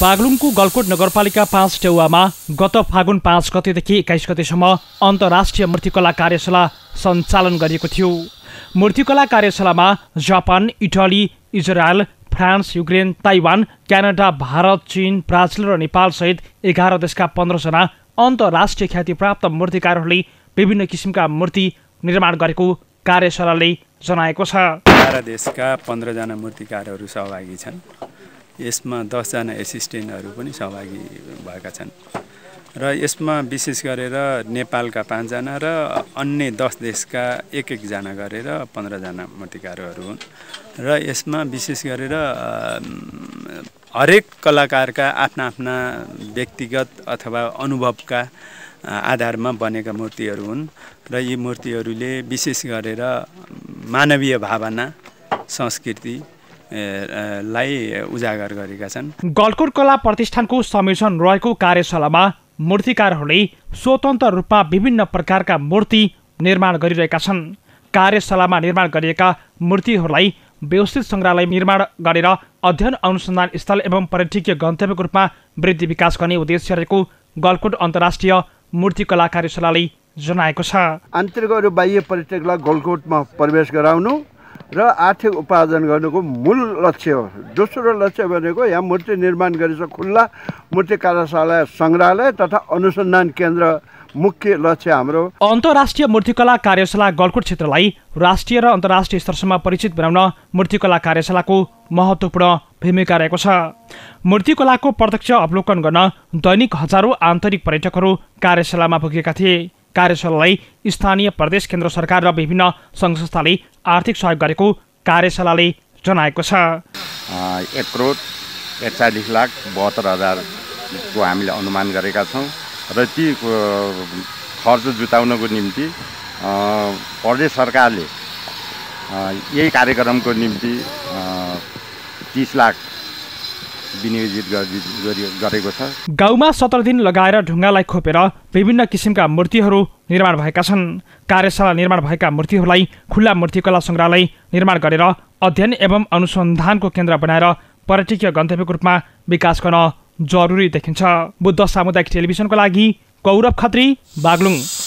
बागलुङको गलकोट नगरपालिका पाँच टेउवामा गत फागुन पाँच गतेदेखि एक्काइस गतेसम्म अन्तर्राष्ट्रिय मूर्तिकला कार्यशाला सञ्चालन गरिएको थियो मूर्तिकला कार्यशालामा Japan Italy Israel France Ukraine Taiwan Canada Bharat चीन ब्राजिल र नेपालसहित एघार देशका पन्ध्रजना अन्तर्राष्ट्रिय ख्यातिप्राप्त मूर्तिकारहरूले विभिन्न किसिमका मूर्ति निर्माण गरेको कार्यशालाले जनाएको छ एघार देशका पन्ध्रजना मूर्तिकारहरू सहभागी छन् यसमा दसजना एसिस्टेन्टहरू पनि सहभागी भएका छन् र यसमा विशेष गरेर नेपालका पाँचजना र अन्य दस देशका एक एकजना गरेर पन्ध्रजना मूर्तिकारहरू हुन् र यसमा विशेष गरेर हरेक कलाकारका आफ्ना आफ्ना व्यक्तिगत अथवा अनुभवका आधारमा बनेका मूर्तिहरू हुन् र यी मूर्तिहरूले विशेष गरेर मानवीय भावना संस्कृति लाई उजागर गरेका छन् गलकोट कला प्रतिष्ठानको संयोजन रहेको कार्यशालामा मूर्तिकारहरूले स्वतन्त्र रूपमा विभिन्न प्रकारका मूर्ति निर्माण गरिरहेका छन् कार्यशालामा निर्माण गरिएका मूर्तिहरूलाई व्यवस्थित सङ्ग्रहालय निर्माण गरेर अध्ययन अनुसन्धान स्थल एवं पर्यटकीय गन्तव्यको रूपमा वृद्धि विकास गर्ने उद्देश्य रहेको गलकोट अन्तर्राष्ट्रिय मूर्तिकला कार्यशालाले जनाएको छ आन्तरिक र बाह्य पर्यटकलाई गलकोटमा प्रवेश गराउनु र आर्थिक उपार्जन गर्नुको मूल लक्ष्य हो दोस्रो लक्ष्य भनेको यहाँ मूर्ति निर्माण गरिन्छ खुल्ला मूर्ति कार्यशाला सङ्ग्रहालय तथा अनुसन्धान केन्द्र मुख्य लक्ष्य हाम्रो अन्तर्राष्ट्रिय मूर्तिकला कार्यशाला गलकुट क्षेत्रलाई राष्ट्रिय र अन्तर्राष्ट्रिय स्तरसम्म परिचित बनाउन मूर्तिकला कार्यशालाको महत्त्वपूर्ण भूमिका रहेको छ मूर्तिकलाको प्रत्यक्ष अवलोकन गर्न दैनिक हजारौँ आन्तरिक पर्यटकहरू कार्यशालामा पुगेका थिए कार्यशालालाई स्थानीय प्रदेश केन्द्र सरकार र विभिन्न सङ्घ संस्थाले आर्थिक सहयोग गरेको कार्यशालाले जनाएको छ एक करोड एकचालिस लाख बहत्तर हजारको हामीले अनुमान गरेका छौँ र ती खर्च जुटाउनको निम्ति प्रदेश सरकारले यही कार्यक्रमको निम्ति तिस लाख विनियोजित गरेको छ गाउँमा सत्र दिन लगाएर ढुङ्गालाई खोपेर विभिन्न किसिमका मूर्तिहरू निर्माण भएका छन् कार्यशाला निर्माण भएका मूर्तिहरूलाई खुल्ला मूर्तिकला सङ्ग्रहालय निर्माण गरेर अध्ययन एवं अनुसन्धानको केन्द्र बनाएर पर्यटकीय गन्तव्यको रूपमा विकास गर्न जरुरी देखिन्छ बुद्ध सामुदायिक टेलिभिजनको लागि गौरव खत्री बागलुङ